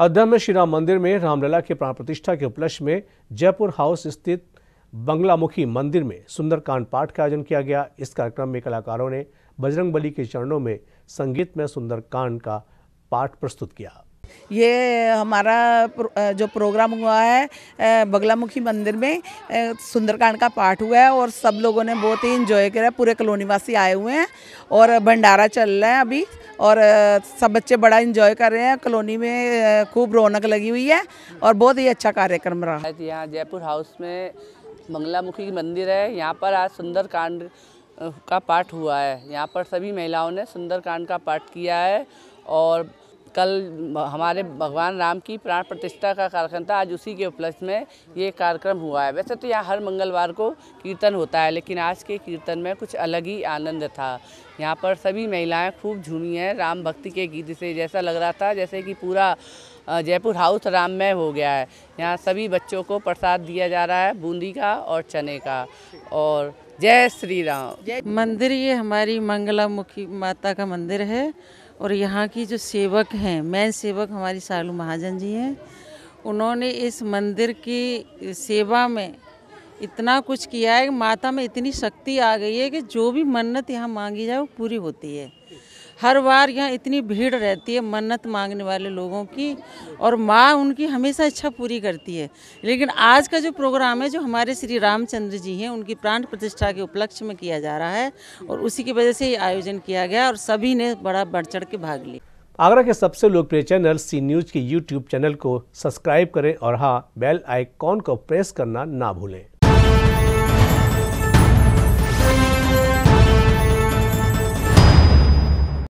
अयोध्या में श्री राम मंदिर में रामलला के प्राण प्रतिष्ठा के उपलक्ष्य में जयपुर हाउस स्थित बंगलामुखी मंदिर में सुंदरकांड पाठ का आयोजन किया गया इस कार्यक्रम में कलाकारों ने बजरंग बली के चरणों में संगीत में सुंदरकांड का पाठ प्रस्तुत किया ये हमारा जो प्रोग्राम हुआ है बगलामुखी मंदिर में सुंदरकांड का पाठ हुआ है और सब लोगों ने बहुत ही इंजॉय करा पूरे कॉलोनी वासी आए हुए हैं और भंडारा चल रहा है अभी और सब बच्चे बड़ा इंजॉय कर रहे हैं कॉलोनी में खूब रौनक लगी हुई है और बहुत ही अच्छा कार्यक्रम रहा है यहाँ जयपुर हाउस में बंगलामुखी मंदिर है यहाँ पर आज सुंदरकांड का पाठ हुआ है यहाँ पर सभी महिलाओं ने सुंदरकांड का पाठ किया है और कल हमारे भगवान राम की प्राण प्रतिष्ठा का कार्यक्रम था आज उसी के उपलक्ष्य में ये कार्यक्रम हुआ है वैसे तो यहाँ हर मंगलवार को कीर्तन होता है लेकिन आज के कीर्तन में कुछ अलग ही आनंद था यहाँ पर सभी महिलाएं खूब झूमी हैं राम भक्ति के गीत से जैसा लग रहा था जैसे कि पूरा जयपुर हाउस राममय हो गया है यहाँ सभी बच्चों को प्रसाद दिया जा रहा है बूंदी का और चने का और जय श्री राम मंदिर ये हमारी मंगला माता का मंदिर है और यहाँ की जो सेवक हैं मैन सेवक हमारी सालू महाजन जी हैं उन्होंने इस मंदिर की सेवा में इतना कुछ किया है माता में इतनी शक्ति आ गई है कि जो भी मन्नत यहाँ मांगी जाए वो पूरी होती है हर बार यहाँ इतनी भीड़ रहती है मन्नत मांगने वाले लोगों की और माँ उनकी हमेशा इच्छा पूरी करती है लेकिन आज का जो प्रोग्राम है जो हमारे श्री रामचंद्र जी हैं उनकी प्राण प्रतिष्ठा के उपलक्ष्य में किया जा रहा है और उसी की वजह से ये आयोजन किया गया और सभी ने बड़ा बढ़ चढ़ के भाग लिया आगरा के सबसे लोकप्रिय चैनल सी न्यूज के यूट्यूब चैनल को सब्सक्राइब करें और हाँ बेल आइकॉन को प्रेस करना ना भूलें